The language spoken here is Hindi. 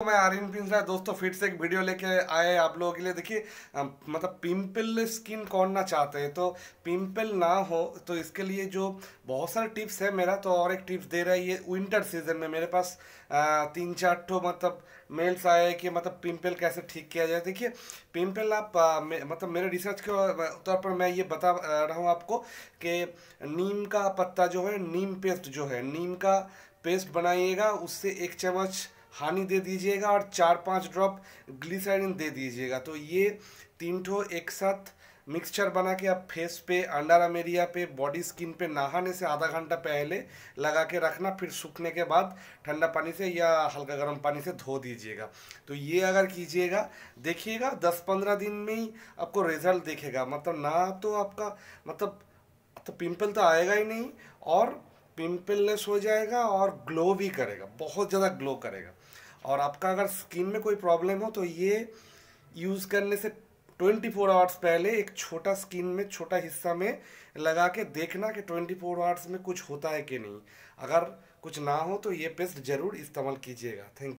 तो मैं आर्यन है दोस्तों फिर से एक वीडियो लेके आए आप लोगों के लिए देखिए मतलब पिंपल स्किन कौन ना चाहते हैं तो पिंपल ना हो तो इसके लिए जो बहुत सारे टिप्स है मेरा तो और एक टिप्स दे रहा है ये विंटर सीजन में मेरे पास आ, तीन चार ठो मतलब मेल्स आए कि मतलब पिंपल कैसे ठीक किया जाए देखिए पिंपल आप आ, मे, मतलब मेरे रिसर्च के तौर पर मैं ये बता रहा हूँ आपको कि नीम का पत्ता जो है नीम पेस्ट जो है नीम का पेस्ट बनाइएगा उससे एक चम्मच हानि दे दीजिएगा और चार पाँच ड्रॉप ग्लिसरीन दे दीजिएगा तो ये तीन ठो एक साथ मिक्सचर बना के आप फेस पे अंडर अमेरिया पे बॉडी स्किन पे नहाने से आधा घंटा पहले लगा के रखना फिर सूखने के बाद ठंडा पानी से या हल्का गर्म पानी से धो दीजिएगा तो ये अगर कीजिएगा देखिएगा दस पंद्रह दिन में ही आपको रिजल्ट देखेगा मतलब ना तो आपका मतलब तो पिंपल तो आएगा ही नहीं और पिम्पलनेस हो जाएगा और ग्लो भी करेगा बहुत ज़्यादा ग्लो करेगा और आपका अगर स्किन में कोई प्रॉब्लम हो तो ये यूज़ करने से 24 फोर आवर्स पहले एक छोटा स्किन में छोटा हिस्सा में लगा के देखना कि 24 फोर आवर्स में कुछ होता है कि नहीं अगर कुछ ना हो तो ये पेस्ट ज़रूर इस्तेमाल कीजिएगा थैंक